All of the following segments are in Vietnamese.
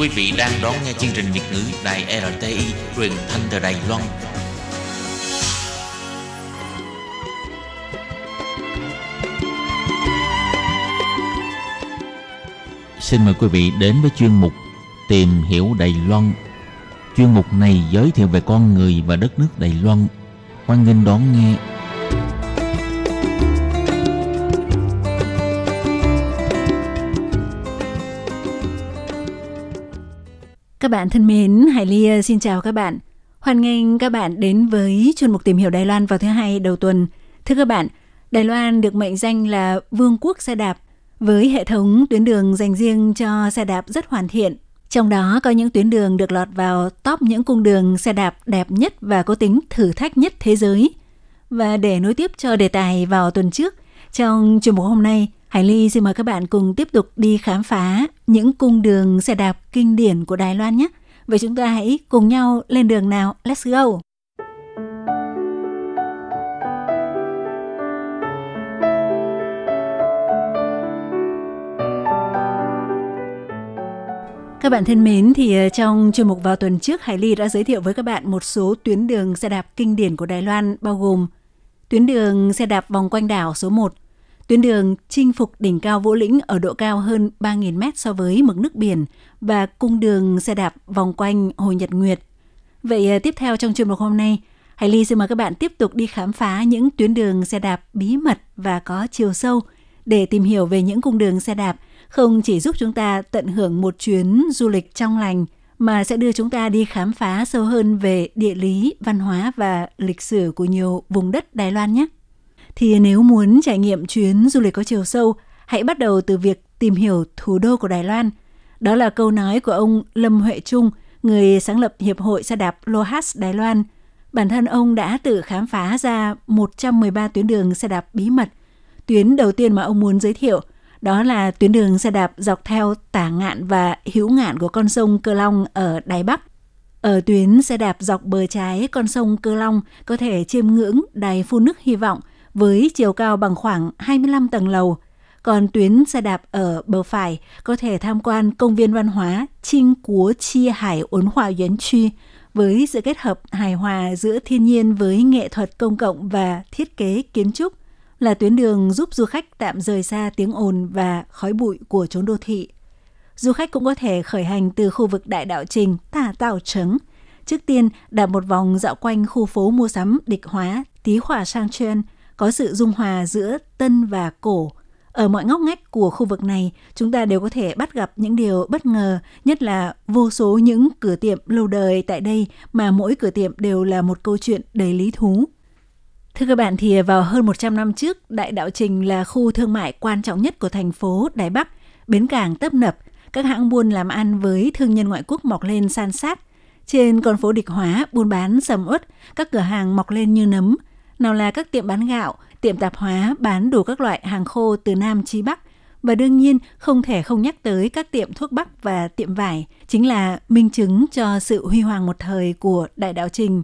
Quý vị đang đón nghe chương trình Việt ngữ Đài RTI truyền thanh từ Đài Loan. Xin mời quý vị đến với chuyên mục Tìm hiểu Đài Loan. Chuyên mục này giới thiệu về con người và đất nước Đài Loan. Hoan nghênh đón nghe. Các bạn thân mến, Hải Ly ờ, xin chào các bạn. Hoan nghênh các bạn đến với chuyên mục tìm hiểu Đài Loan vào thứ hai đầu tuần. Thưa các bạn, Đài Loan được mệnh danh là vương quốc xe đạp với hệ thống tuyến đường dành riêng cho xe đạp rất hoàn thiện. Trong đó có những tuyến đường được lọt vào top những cung đường xe đạp đẹp nhất và có tính thử thách nhất thế giới. Và để nối tiếp cho đề tài vào tuần trước, trong chuyên mục hôm nay, Hải Ly xin mời các bạn cùng tiếp tục đi khám phá những cung đường xe đạp kinh điển của Đài Loan nhé. Vậy chúng ta hãy cùng nhau lên đường nào. Let's go! Các bạn thân mến, thì ờ, trong chuyên mục vào tuần trước, Hải Ly đã giới thiệu với các bạn một số tuyến đường xe đạp kinh điển của Đài Loan, bao gồm tuyến đường xe đạp vòng quanh đảo số 1, Tuyến đường chinh phục đỉnh cao Vũ Lĩnh ở độ cao hơn 3.000 mét so với mực nước biển và cung đường xe đạp vòng quanh Hồ Nhật Nguyệt. Vậy à, tiếp theo trong chuyên mục hôm nay, Hải Ly xin mời các bạn tiếp tục đi khám phá những tuyến đường xe đạp bí mật và có chiều sâu để tìm hiểu về những cung đường xe đạp không chỉ giúp chúng ta tận hưởng một chuyến du lịch trong lành mà sẽ đưa chúng ta đi khám phá sâu hơn về địa lý, văn hóa và lịch sử của nhiều vùng đất Đài Loan nhé thì nếu muốn trải nghiệm chuyến du lịch có chiều sâu, hãy bắt đầu từ việc tìm hiểu thủ đô của Đài Loan. Đó là câu nói của ông Lâm Huệ Trung, người sáng lập Hiệp hội xe đạp Lohas Đài Loan. Bản thân ông đã tự khám phá ra 113 tuyến đường xe đạp bí mật. Tuyến đầu tiên mà ông muốn giới thiệu đó là tuyến đường xe đạp dọc theo tả ngạn và hữu ngạn của con sông Cơ Long ở Đài Bắc. Ở tuyến xe đạp dọc bờ trái con sông Cơ Long có thể chiêm ngưỡng đài phun nước hy vọng – với chiều cao bằng khoảng 25 tầng lầu. Còn tuyến xe đạp ở bờ phải có thể tham quan công viên văn hóa Trinh Cúa Chi Hải Ốn Hòa Yến Truy với sự kết hợp hài hòa giữa thiên nhiên với nghệ thuật công cộng và thiết kế kiến trúc là tuyến đường giúp du khách tạm rời xa tiếng ồn và khói bụi của chốn đô thị. Du khách cũng có thể khởi hành từ khu vực đại đạo trình Tà Tào Trấn. Trước tiên, đạp một vòng dạo quanh khu phố mua sắm địch hóa Tý Hỏa Sang Chuyên – có sự dung hòa giữa tân và cổ. Ở mọi ngóc ngách của khu vực này, chúng ta đều có thể bắt gặp những điều bất ngờ, nhất là vô số những cửa tiệm lâu đời tại đây mà mỗi cửa tiệm đều là một câu chuyện đầy lý thú. Thưa các bạn thì vào hơn 100 năm trước, Đại Đạo Trình là khu thương mại quan trọng nhất của thành phố Đài Bắc, bến cảng tấp nập, các hãng buôn làm ăn với thương nhân ngoại quốc mọc lên san sát. Trên con phố địch hóa, buôn bán sầm uất, các cửa hàng mọc lên như nấm, nào là các tiệm bán gạo, tiệm tạp hóa bán đủ các loại hàng khô từ Nam chí Bắc và đương nhiên không thể không nhắc tới các tiệm thuốc bắc và tiệm vải chính là minh chứng cho sự huy hoàng một thời của đại đạo trình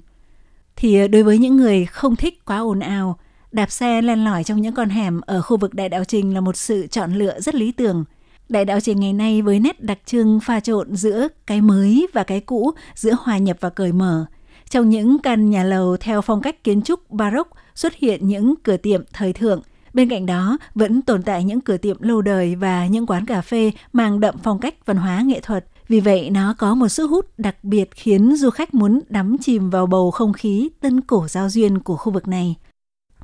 thì ờ, đối với những người không thích quá ồn ào đạp xe len lỏi trong những con hẻm ở khu vực đại đạo trình là một sự chọn lựa rất lý tưởng đại đạo trình ngày nay với nét đặc trưng pha trộn giữa cái mới và cái cũ giữa hòa nhập và cởi mở trong những căn nhà lầu theo phong cách kiến trúc Baroque xuất hiện những cửa tiệm thời thượng. Bên cạnh đó, vẫn tồn tại những cửa tiệm lâu đời và những quán cà phê mang đậm phong cách văn hóa nghệ thuật. Vì vậy, nó có một sức hút đặc biệt khiến du khách muốn đắm chìm vào bầu không khí tân cổ giao duyên của khu vực này.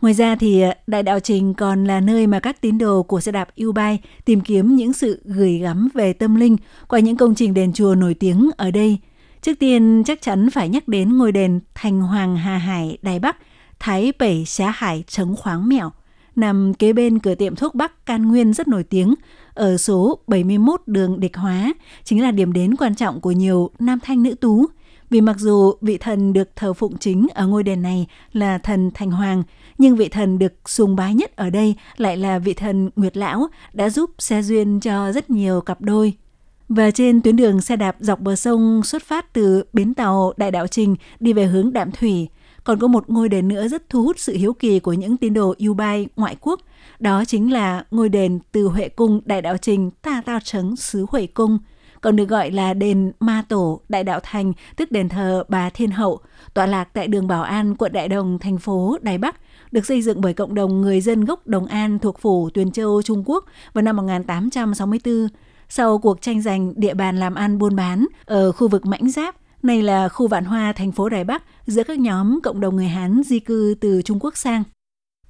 Ngoài ra thì ờ, Đại Đạo Trình còn là nơi mà các tín đồ của xe đạp yêu bay tìm kiếm những sự gửi gắm về tâm linh qua những công trình đền chùa nổi tiếng ở đây – Trước tiên chắc chắn phải nhắc đến ngôi đền Thành Hoàng Hà Hải, Đài Bắc, Thái Bảy Xá Hải trấn Khoáng Mẹo, nằm kế bên cửa tiệm thuốc Bắc Can Nguyên rất nổi tiếng, ở số 71 đường Địch Hóa, chính là điểm đến quan trọng của nhiều nam thanh nữ tú. Vì mặc dù vị thần được thờ phụng chính ở ngôi đền này là thần Thành Hoàng, nhưng vị thần được sùng bái nhất ở đây lại là vị thần Nguyệt Lão đã giúp xe duyên cho rất nhiều cặp đôi và trên tuyến đường xe đạp dọc bờ sông xuất phát từ bến tàu Đại Đạo Trình đi về hướng Đạm Thủy, còn có một ngôi đền nữa rất thu hút sự hiếu kỳ của những tín đồ yêu bay ngoại quốc. Đó chính là ngôi đền từ Huệ Cung Đại Đạo Trình Ta Tao Trấn xứ Huệ Cung, còn được gọi là đền Ma Tổ Đại Đạo Thành, tức đền thờ Bà Thiên Hậu, tọa lạc tại đường Bảo An, quận Đại Đồng, thành phố Đài Bắc, được xây dựng bởi cộng đồng người dân gốc Đồng An thuộc phủ Tuyền Châu, Trung Quốc vào năm 1864 sau cuộc tranh giành địa bàn làm ăn buôn bán ở khu vực Mãnh Giáp, này là khu Vạn Hoa, thành phố Đài Bắc, giữa các nhóm cộng đồng người Hán di cư từ Trung Quốc sang.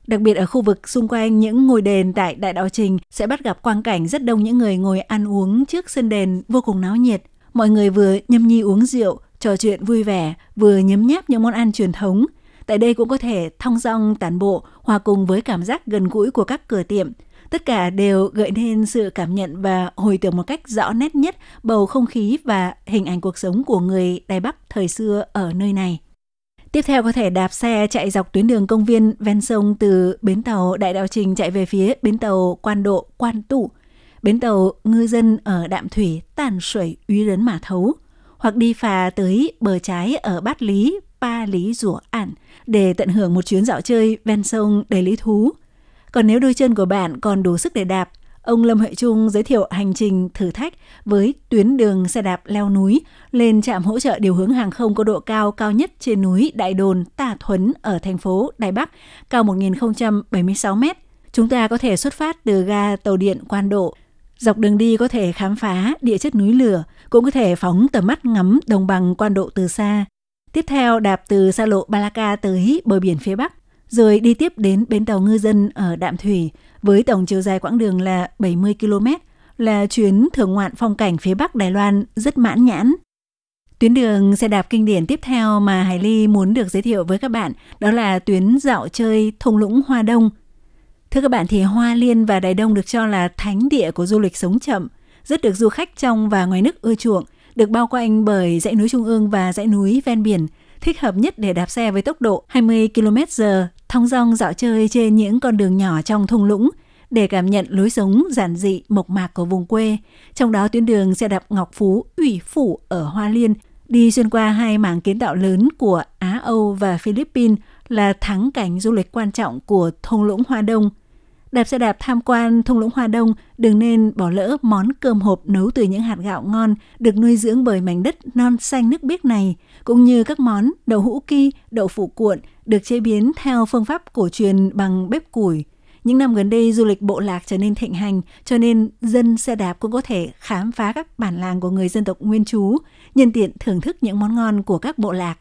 Đặc biệt ở khu vực xung quanh những ngôi đền tại Đại Đạo Trình sẽ bắt gặp quang cảnh rất đông những người ngồi ăn uống trước sân đền vô cùng náo nhiệt. Mọi người vừa nhâm nhi uống rượu, trò chuyện vui vẻ, vừa nhấm nháp những món ăn truyền thống. Tại đây cũng có thể thong dong tản bộ, hòa cùng với cảm giác gần gũi của các cửa tiệm, Tất cả đều gợi nên sự cảm nhận và hồi tưởng một cách rõ nét nhất bầu không khí và hình ảnh cuộc sống của người Đài Bắc thời xưa ở nơi này. Tiếp theo có thể đạp xe chạy dọc tuyến đường công viên ven sông từ bến tàu Đại Đạo Trình chạy về phía bến tàu Quan Độ, Quan Tụ, bến tàu ngư dân ở Đạm Thủy, tàn Tàn 水, uy Rấn Mả Thấu, hoặc đi phà tới bờ trái ở Bát Lý, Pa Lý Rủa Ản để tận hưởng một chuyến dạo chơi ven sông đầy lý thú – còn nếu đôi chân của bạn còn đủ sức để đạp, ông Lâm Huệ Trung giới thiệu hành trình thử thách với tuyến đường xe đạp leo núi lên trạm hỗ trợ điều hướng hàng không có độ cao cao nhất trên núi Đại Đồn Tà Thuấn ở thành phố Đài Bắc, cao 1.076 mét. Chúng ta có thể xuất phát từ ga tàu điện Quan Độ. Dọc đường đi có thể khám phá địa chất núi lửa, cũng có thể phóng tầm mắt ngắm đồng bằng quan độ từ xa. Tiếp theo đạp từ xa lộ Balaka tới bờ biển phía Bắc, rồi đi tiếp đến bến tàu ngư dân ở Đạm Thủy với tổng chiều dài quãng đường là 70 km là chuyến thưởng ngoạn phong cảnh phía Bắc Đài Loan rất mãn nhãn. Tuyến đường xe đạp kinh điển tiếp theo mà Hải Ly muốn được giới thiệu với các bạn đó là tuyến dạo chơi thung lũng Hoa Đông. Thưa các bạn thì Hoa Liên và Đài Đông được cho là thánh địa của du lịch sống chậm, rất được du khách trong và ngoài nước ưa chuộng, được bao quanh bởi dãy núi trung ương và dãy núi ven biển, thích hợp nhất để đạp xe với tốc độ 20 km/h thong dong dạo chơi trên những con đường nhỏ trong thung lũng để cảm nhận lối sống giản dị mộc mạc của vùng quê, trong đó tuyến đường xe đạp Ngọc Phú, Ủy Phủ ở Hoa Liên đi xuyên qua hai mảng kiến tạo lớn của Á Âu và Philippines là thắng cảnh du lịch quan trọng của thung lũng Hoa Đông. Đạp xe đạp tham quan thung lũng Hoa Đông đừng nên bỏ lỡ món cơm hộp nấu từ những hạt gạo ngon được nuôi dưỡng bởi mảnh đất non xanh nước biếc này, cũng như các món đậu hũ ki, đậu phụ cuộn, được chế biến theo phương pháp cổ truyền bằng bếp củi. Những năm gần đây du lịch bộ lạc trở nên thịnh hành, cho nên dân xe đạp cũng có thể khám phá các bản làng của người dân tộc nguyên trú, nhân tiện thưởng thức những món ngon của các bộ lạc.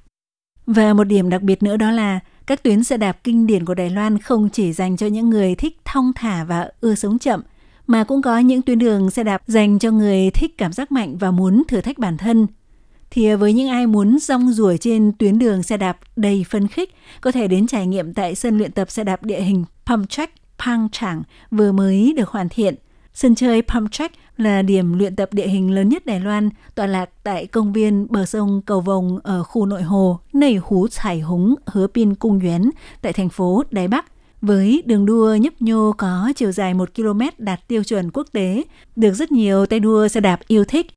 Và một điểm đặc biệt nữa đó là các tuyến xe đạp kinh điển của Đài Loan không chỉ dành cho những người thích thong thả và ưa sống chậm, mà cũng có những tuyến đường xe đạp dành cho người thích cảm giác mạnh và muốn thử thách bản thân, thì à, với những ai muốn rong ruổi trên tuyến đường xe đạp đầy phân khích, có thể đến trải nghiệm tại sân luyện tập xe đạp địa hình Pump Track Pang Chang vừa mới được hoàn thiện. Sân chơi Pump Track là điểm luyện tập địa hình lớn nhất Đài Loan, tọa lạc tại công viên bờ sông Cầu Vồng ở khu nội hồ Nầy Hú Thải Húng Hứa Pin Cung Yuán tại thành phố Đài Bắc. Với đường đua nhấp nhô có chiều dài 1 km đạt tiêu chuẩn quốc tế, được rất nhiều tay đua xe đạp yêu thích.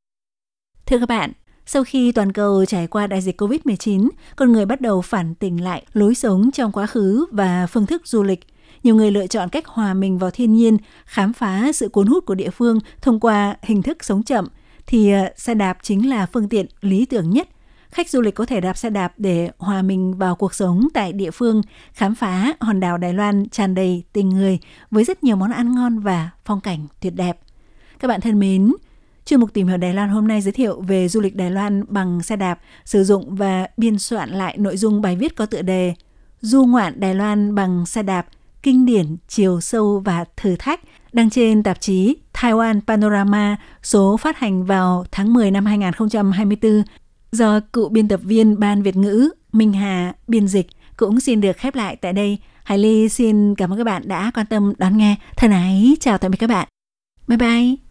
Thưa các bạn, sau khi toàn cầu trải qua đại dịch COVID-19, con người bắt đầu phản tỉnh lại lối sống trong quá khứ và phương thức du lịch. Nhiều người lựa chọn cách hòa mình vào thiên nhiên, khám phá sự cuốn hút của địa phương thông qua hình thức sống chậm, thì xe ờ, đạp chính là phương tiện lý tưởng nhất. Khách du lịch có thể đạp xe đạp để hòa mình vào cuộc sống tại địa phương, khám phá hòn đảo Đài Loan tràn đầy tình người với rất nhiều món ăn ngon và phong cảnh tuyệt đẹp. Các bạn thân mến, Chuyên mục tìm hiểu Đài Loan hôm nay giới thiệu về du lịch Đài Loan bằng xe đạp, sử dụng và biên soạn lại nội dung bài viết có tựa đề Du ngoạn Đài Loan bằng xe đạp, kinh điển, chiều sâu và thử thách đăng trên tạp chí Taiwan Panorama số phát hành vào tháng 10 năm 2024 do cựu biên tập viên Ban Việt ngữ Minh Hà biên dịch cũng xin được khép lại tại đây. Hải Ly xin cảm ơn các bạn đã quan tâm đón nghe. Thân ái, chào tạm biệt các bạn. Bye bye!